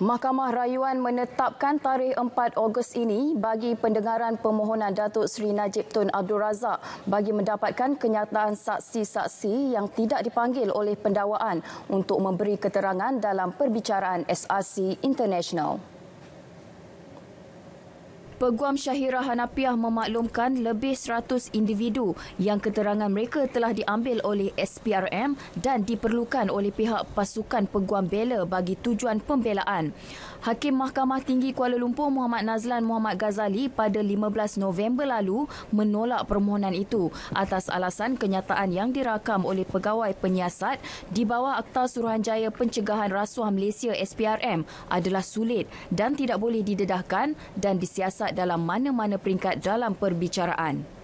Mahkamah Rayuan menetapkan tarikh 4 Ogos ini bagi pendengaran permohonan Datuk Seri Najib Tun Abdul Razak bagi mendapatkan kenyataan saksi-saksi yang tidak dipanggil oleh pendawaan untuk memberi keterangan dalam perbicaraan SRC International. Peguam Syahira Hanapiah memaklumkan lebih 100 individu yang keterangan mereka telah diambil oleh SPRM dan diperlukan oleh pihak pasukan peguam bela bagi tujuan pembelaan. Hakim Mahkamah Tinggi Kuala Lumpur Muhammad Nazlan Muhammad Ghazali pada 15 November lalu menolak permohonan itu atas alasan kenyataan yang dirakam oleh pegawai penyiasat di bawah Akta Suruhanjaya Pencegahan Rasuah Malaysia SPRM adalah sulit dan tidak boleh didedahkan dan disiasat dalam mana-mana peringkat dalam perbicaraan.